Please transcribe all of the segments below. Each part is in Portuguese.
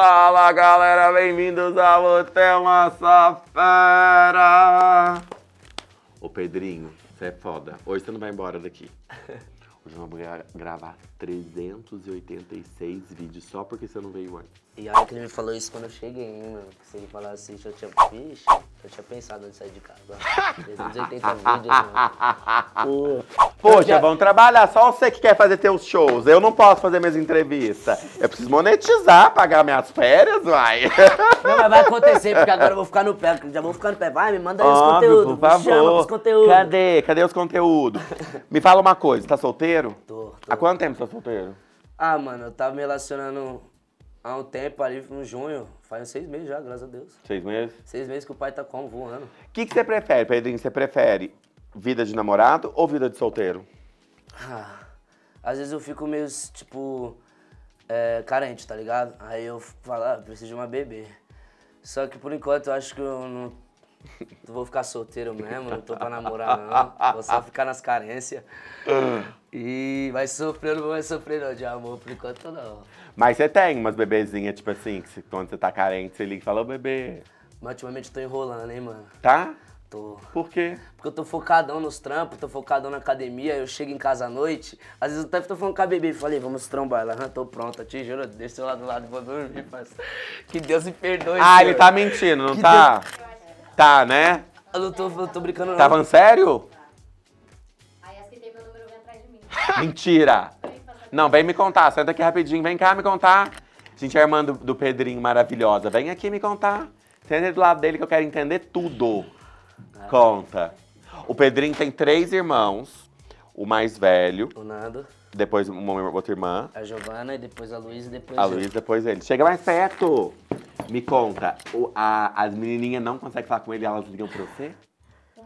Fala galera, bem-vindos ao Hotel Massafera! Ô Pedrinho, você é foda. Hoje você não vai embora daqui. Hoje nós vamos gravar 386 vídeos só porque você não veio antes. E aí que ele me falou isso quando eu cheguei, hein, mano. Que se ele falasse isso, eu tinha. Vixe, eu tinha pensado antes de sair de casa. 380 vídeos, mano. Poxa, vão vamos trabalhar. Só você que quer fazer teus shows. Eu não posso fazer minhas entrevistas. Eu preciso monetizar, pagar minhas férias, vai. Não, mas vai acontecer, porque agora eu vou ficar no pé. Já vou ficar no pé. Vai, me manda aí os conteúdos. Por favor. Me chama os conteúdos. Cadê? Cadê os conteúdos? me fala uma coisa, tá solteiro? Tô, tô. Há quanto tempo você tá solteiro? Ah, mano, eu tava me relacionando há um tempo ali, no junho, faz seis meses já, graças a Deus. Seis meses? Seis meses que o pai tá como, voando. O que, que você prefere, Pedrinho? Você prefere vida de namorado ou vida de solteiro? Ah, às vezes eu fico meio, tipo, é, carente, tá ligado? Aí eu falo, ah, preciso de uma bebê. Só que por enquanto eu acho que eu não vou ficar solteiro mesmo, não tô pra namorar não. Vou só ficar nas carências. E vai sofrer, não vai sofrer não de amor por enquanto não. Mas você tem umas bebezinhas, tipo assim, que quando você tá carente, você liga e fala, ô bebê. Mas ultimamente eu tô enrolando, hein, mano. Tá? Tô. Por quê? Porque eu tô focadão nos trampos, tô focadão na academia, eu chego em casa à noite, às vezes eu até tô falando com a bebê, falei, vamos trombar, ela, tô pronta, te juro, deixa o lá do lado, vou dormir, mas que Deus me perdoe. Ah, senhor. ele tá mentindo, não que tá? Deus... Tá, né? Eu não tô, eu tô brincando tá não. Tava falando sério? Mentira! Não, vem me contar, senta aqui rapidinho, vem cá me contar. Gente, a irmã do, do Pedrinho maravilhosa, vem aqui me contar. Senta do lado dele que eu quero entender tudo. Conta. O Pedrinho tem três irmãos. O mais velho. O Nando. Depois uma outra irmã. A Giovana e depois a Luísa e depois A Luísa depois ele. Chega mais perto! Me conta, o, a, as menininhas não conseguem falar com ele elas ligam pra você?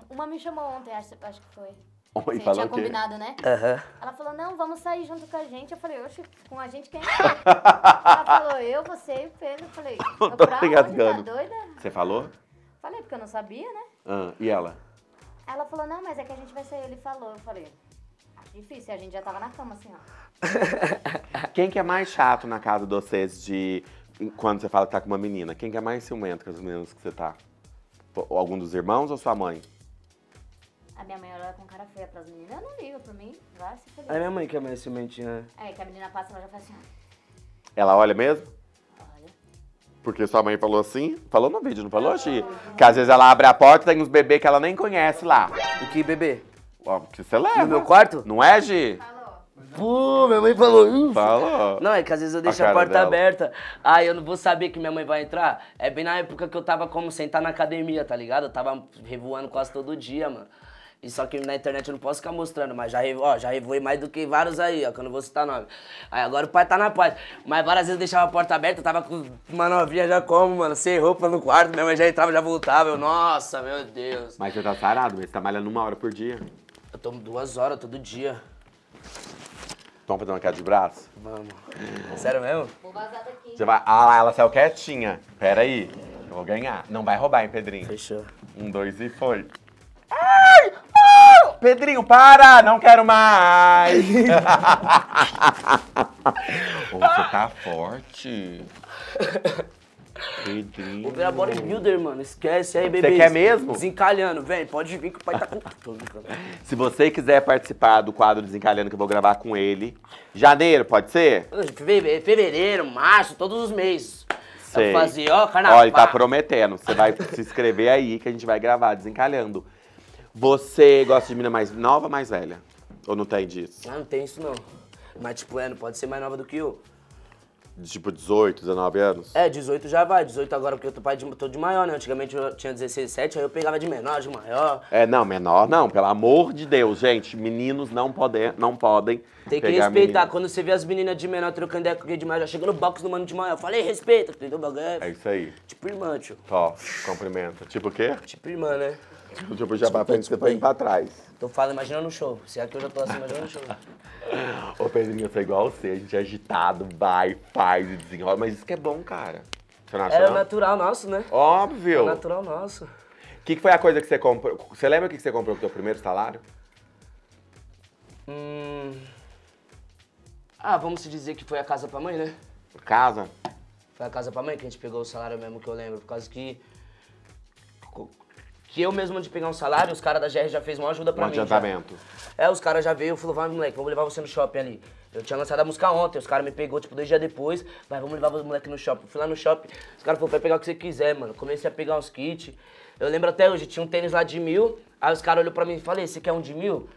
Uma me chamou ontem, acho, acho que foi. Oi, gente falou tinha combinado, né? Uhum. Ela falou, não, vamos sair junto com a gente. Eu falei, oxe, com a gente quem? É? Ela falou, eu, você e o Pedro. Eu falei, eu tô pra onde, tá doida? Você falou? Falei, porque eu não sabia, né? Ah, e ela? Ela falou, não, mas é que a gente vai sair. Ele falou, eu falei, difícil, a gente já tava na cama assim, ó. quem que é mais chato na casa de vocês de... Quando você fala que tá com uma menina, quem que é mais ciumento com as meninas que você tá? Algum dos irmãos ou sua mãe? A minha mãe olha com cara feia pras meninas. Eu não ligo pra mim. Vai se feliz. É minha mãe que é meio cimentinha, né? É, que a menina passa, ela já faz assim, Ela olha mesmo? Olha. Porque sua mãe falou assim? Falou no vídeo, não falou, Xi? Que às vezes ela abre a porta e tem uns bebês que ela nem conhece lá. O que bebê? Ó, que você leva. No meu quarto? Não é, Gi? Falou. Pô, minha mãe falou Falou. Não, é que às vezes eu deixo a, porta dela. aberta. Aí eu não vou saber que minha mãe vai entrar. É bem na época que eu tava como sentar na academia, tá ligado? Eu tava revoando quase todo dia, mano. E só que na internet eu não posso ficar mostrando, mas já, ó, já revoei mais do que vários aí, ó, que eu não vou citar nome. Aí agora o pai tá na paz. Mas várias vezes eu deixava a porta aberta, tava com uma novinha já como, mano, sem roupa no quarto, minha mãe já entrava, já voltava. Eu, nossa, meu Deus. Mas você tá sarado, você tá malhando uma hora por dia. Eu tomo duas horas todo dia. Vamos fazer uma queda de braço? Vamos. É sério mesmo? Vou vazar daqui. Você vai... Ah lá, ela saiu quietinha. Pera aí. Eu vou ganhar. Não vai roubar, hein, Pedrinho? Fechou. Um, dois e foi. Pedrinho, para! Não quero mais! você tá forte. Pedrinho. Vou virar bodybuilder, mano. Esquece aí, bebê. Você quer mesmo? Desencalhando, vem. Pode vir que o pai tá com tudo. Se você quiser participar do quadro Desencalhando, que eu vou gravar com ele. Janeiro, pode ser? Fevereiro, março, todos os meses. Sei. fazer ó, carnaval. Ó, ele tá prometendo. Você vai se inscrever aí que a gente vai gravar Desencalhando. Você gosta de mina mais nova ou mais velha? Ou não tem disso? Ah, não tem isso não. Mas, tipo, é, não pode ser mais nova do que eu. Tipo, 18, 19 anos? É, 18 já vai. 18 agora, porque eu tô, pai de, tô de maior, né? Antigamente eu tinha 16, 17, aí eu pegava de menor, de maior. É, não, menor não. Pelo amor de Deus, gente. Meninos não, pode, não podem Tem que respeitar. Menino. Quando você vê as meninas de menor trocando ideia com de maior, já chega no box do mano de maior. Eu falei, respeita, entendeu? Bagulho. É, é isso aí. Tipo irmã, tio. Tó, cumprimenta. Tipo o quê? Tipo irmã, né? Eu já pra frente, você foi pra trás. Tô falando, imagina no show. Se aqui é eu já tô assim, imagina no show. Ô, Pedrinho, eu sou igual você. A gente é agitado, vai, faz e desenrola. Mas isso que é bom, cara. Você não acha Era não? natural nosso, né? Óbvio. Era natural nosso. O que, que, foi a coisa que você comprou? Você lembra o que, que você comprou com o seu primeiro salário? Hum... Ah, vamos dizer que foi a casa pra mãe, né? Casa? Foi a casa pra mãe que a gente pegou o salário mesmo, que eu lembro. Por causa que que eu mesmo de pegar um salário, os caras da GR já fez uma ajuda pra um mim. adiantamento. Já. É, os caras já veio e falou, vai moleque, vamos levar você no shopping ali. Eu tinha lançado a música ontem, os caras me pegou tipo dois dias depois, vai, vamos levar os moleque no shopping. Eu fui lá no shopping, os caras falaram, vai pegar o que você quiser, mano. Comecei a pegar uns kits. Eu lembro até hoje, tinha um tênis lá de mil, aí os caras olhou pra mim e falei, você quer um de mil?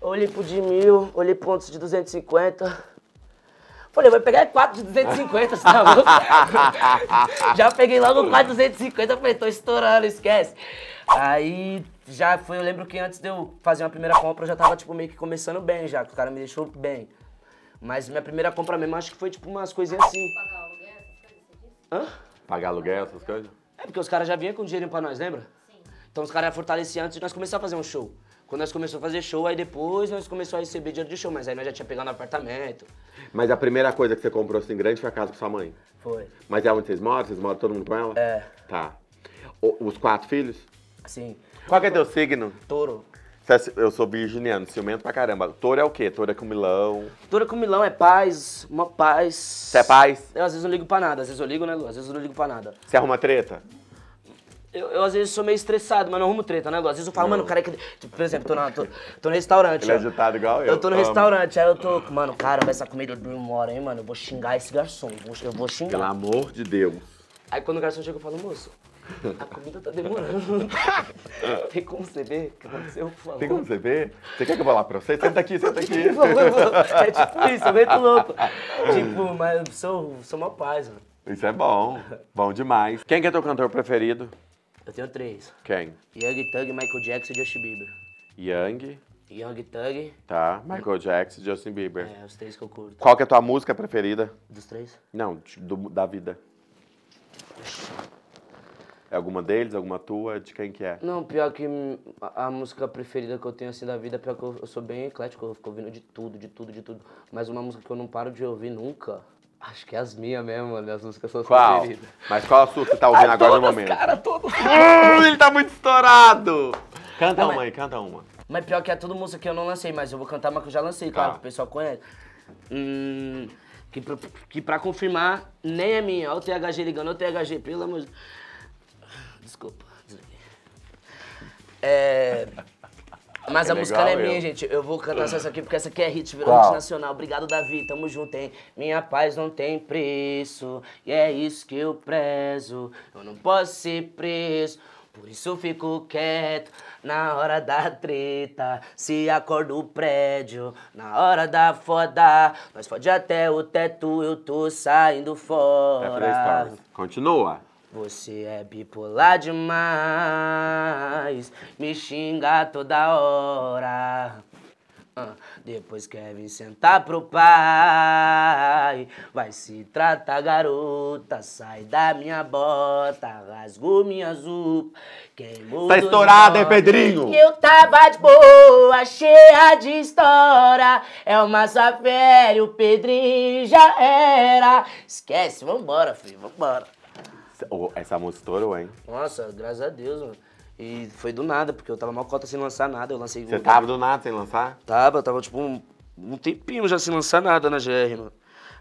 Eu olhei pro de mil, olhei pro outro de 250. Falei, vou pegar 4 de 250, senão tá Já peguei logo 4 de 250, falei, tô estourando, esquece. Aí já foi, eu lembro que antes de eu fazer uma primeira compra, eu já tava, tipo, meio que começando bem já, que o cara me deixou bem. Mas minha primeira compra mesmo, acho que foi, tipo, umas coisinhas assim. Pagar aluguel, essas coisas? Hã? Pagar aluguel, essas coisas? É, porque os caras já vinham com dinheiro pra nós, lembra? Sim. Então os caras fortaleciam antes de nós começar a fazer um show. Quando nós começamos a fazer show, aí depois nós começamos a receber dinheiro de show, mas aí nós já tinha pegado um apartamento. Mas a primeira coisa que você comprou assim grande foi a casa com sua mãe? Foi. Mas é onde vocês moram? Vocês moram todo mundo com ela? É. Tá. O, os quatro filhos? Sim. Qual que é teu signo? Touro. É eu sou virginiano, ciumento pra caramba. Touro é o quê? Touro é com milão. Touro é com milão é paz, uma paz. Você é paz? Eu às vezes não ligo pra nada, às vezes eu ligo, né, Lu? Às vezes eu não ligo pra nada. Você arruma treta? Eu, eu, às vezes sou meio estressado, mas não arrumo treta, né, Às vezes eu falo, não. mano, o cara é que. Tipo, por exemplo, tô, na, tô, tô no restaurante. Ele é agitado igual eu. Eu tô no Amo. restaurante, aí eu tô. Mano, cara, vai essa comida do hora, hein, mano? Eu vou xingar esse garçom. Eu vou xingar. Pelo amor de Deus. Aí quando o garçom chega, eu falo, moço, a comida tá demorando. Tem como você ver o que aconteceu, por favor? Tem como você ver? Você quer que eu vá lá pra você? Senta aqui, senta aqui. é tipo isso, eu meto louco. Tipo, mas sou, sou uma paz, mano. Isso é bom. Bom demais. Quem que é teu cantor preferido? Eu tenho três. Quem? Young Thug, Michael Jackson e Justin Bieber. Young. Young Thug. Tá, Michael Jackson e Justin Bieber. É, os três que eu curto. Qual que é a tua música preferida? Dos três? Não, do, da vida. É alguma deles, alguma tua? De quem que é? Não, pior que a, a música preferida que eu tenho assim da vida, pior que eu, eu sou bem eclético, eu fico ouvindo de tudo, de tudo, de tudo. Mas uma música que eu não paro de ouvir nunca Acho que é as minhas mesmo, mano. As músicas são qual? preferidas. Mas qual a sua que você tá ouvindo agora no momento? Cara, todo, uh, ele tá muito estourado! Canta não, uma mas... aí, canta uma. Mas pior que é tudo música que eu não lancei, mas eu vou cantar uma que eu já lancei, claro, tá. que o pessoal conhece. Hum, que, pra, que pra confirmar, nem é minha. Olha o THG ligando, olha o THG, pelo amor de Deus. Desculpa, desliguei. É. Mas é a música é minha, gente. Eu vou cantar só essa aqui porque essa aqui é hit, virou hit nacional. Obrigado, Davi. Tamo junto, hein? Minha paz não tem preço e é isso que eu prezo. Eu não posso ser preso. Por isso fico quieto na hora da treta, se acorda o prédio, na hora da foda, nós fode até o teto, eu tô saindo fora. É Continua. Você é bipolar demais, me xinga toda hora. Uh, depois quer vir sentar pro pai Vai se tratar garota Sai da minha bota Rasgou minha zupa Queimou Tá estourado, hein, Pedrinho? Eu tava de boa Cheia de história É uma só O Pedrinho já era Esquece, vambora, filho, vambora Oh, essa música estourou, hein? Nossa, graças a Deus, mano. E foi do nada, porque eu tava mal cota sem lançar nada. Eu lancei. Você um... tava do nada sem lançar? Tava, tava tipo um, um tempinho já sem lançar nada na GR, mano.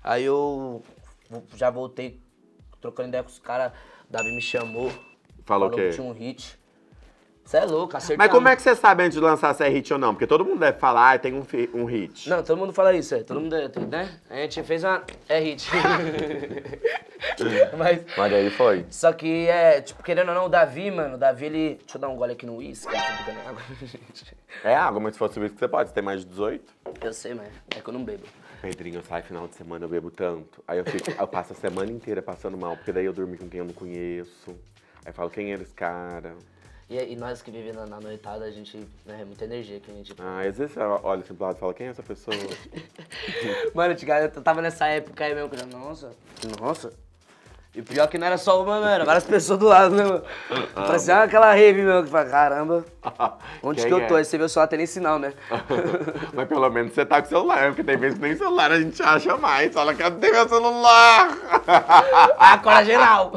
Aí eu já voltei trocando ideia com os caras. Davi me chamou. Falou, falou que... que tinha um hit. Você é louco, acertou. Mas como é que você sabe antes de lançar se é hit ou não? Porque todo mundo deve falar, ah, tem um, um hit. Não, todo mundo fala isso, é. Todo mundo, né? A gente fez uma. É hit. mas, mas aí foi. Só que é, tipo, querendo ou não, o Davi, mano, o Davi, ele. Deixa eu dar um gole aqui no uísque. É água, mas se fosse uísque, você pode. Você tem mais de 18? Eu sei, mas é que eu não bebo. Pedrinho, saio final de semana, eu bebo tanto. Aí eu, fico, eu passo a semana inteira passando mal, porque daí eu dormi com quem eu não conheço. Aí eu falo, quem era é esse cara? E, e nós que vivemos na, na, noitada, a gente né, é muita energia que a gente. Ah, às vezes você olha assim pro lado e fala, quem é essa pessoa? mano, eu tava nessa época aí mesmo, que nossa, nossa. E pior é que não era só uma, mano, várias pessoas do lado, né, mano? Ah, Parecia mano. aquela rave mesmo, que fala, caramba, onde Quem que eu é? tô? É? Aí você vê o celular, tem nem sinal, né? Mas pelo menos você tá com o celular, né? porque tem vezes que nem celular a gente acha mais. Fala, tenho meu celular? Acorda ah, geral!